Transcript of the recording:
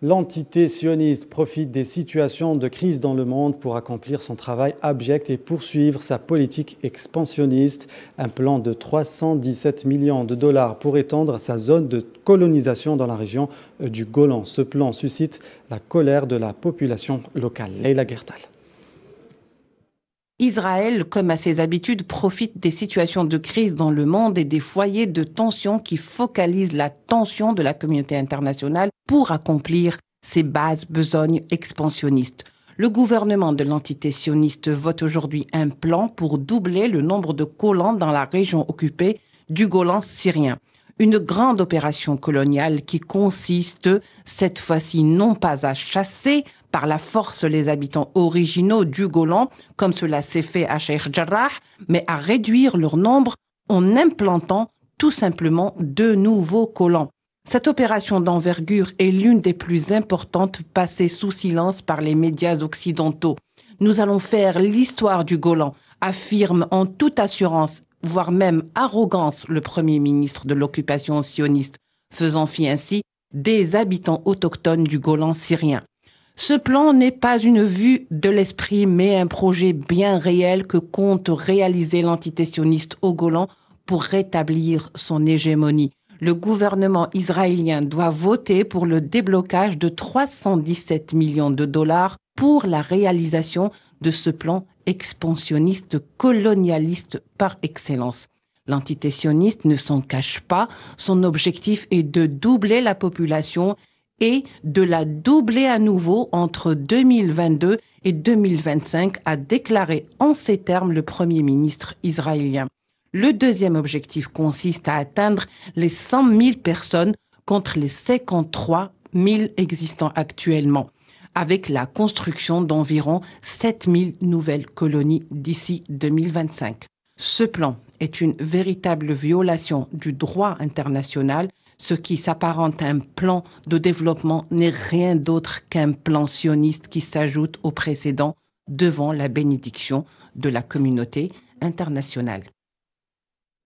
L'entité sioniste profite des situations de crise dans le monde pour accomplir son travail abject et poursuivre sa politique expansionniste, un plan de 317 millions de dollars pour étendre sa zone de colonisation dans la région du Golan. Ce plan suscite la colère de la population locale. Leila Gertal. Israël, comme à ses habitudes, profite des situations de crise dans le monde et des foyers de tension qui focalisent la tension de la communauté internationale pour accomplir ses bases besognes expansionnistes. Le gouvernement de l'entité sioniste vote aujourd'hui un plan pour doubler le nombre de colons dans la région occupée du Golan syrien. Une grande opération coloniale qui consiste, cette fois-ci non pas à chasser, par la force les habitants originaux du Golan, comme cela s'est fait à Sheikh Jarrah, mais à réduire leur nombre en implantant tout simplement de nouveaux colons. Cette opération d'envergure est l'une des plus importantes passées sous silence par les médias occidentaux. Nous allons faire l'histoire du Golan, affirme en toute assurance, voire même arrogance, le premier ministre de l'occupation sioniste, faisant fi ainsi des habitants autochtones du Golan syrien. Ce plan n'est pas une vue de l'esprit, mais un projet bien réel que compte réaliser l'entité au Golan pour rétablir son hégémonie. Le gouvernement israélien doit voter pour le déblocage de 317 millions de dollars pour la réalisation de ce plan expansionniste colonialiste par excellence. L'entité ne s'en cache pas, son objectif est de doubler la population et de la doubler à nouveau entre 2022 et 2025, a déclaré en ces termes le Premier ministre israélien. Le deuxième objectif consiste à atteindre les 100 000 personnes contre les 53 000 existants actuellement, avec la construction d'environ 7 000 nouvelles colonies d'ici 2025. Ce plan est une véritable violation du droit international. Ce qui s'apparente à un plan de développement n'est rien d'autre qu'un plan sioniste qui s'ajoute au précédent devant la bénédiction de la communauté internationale.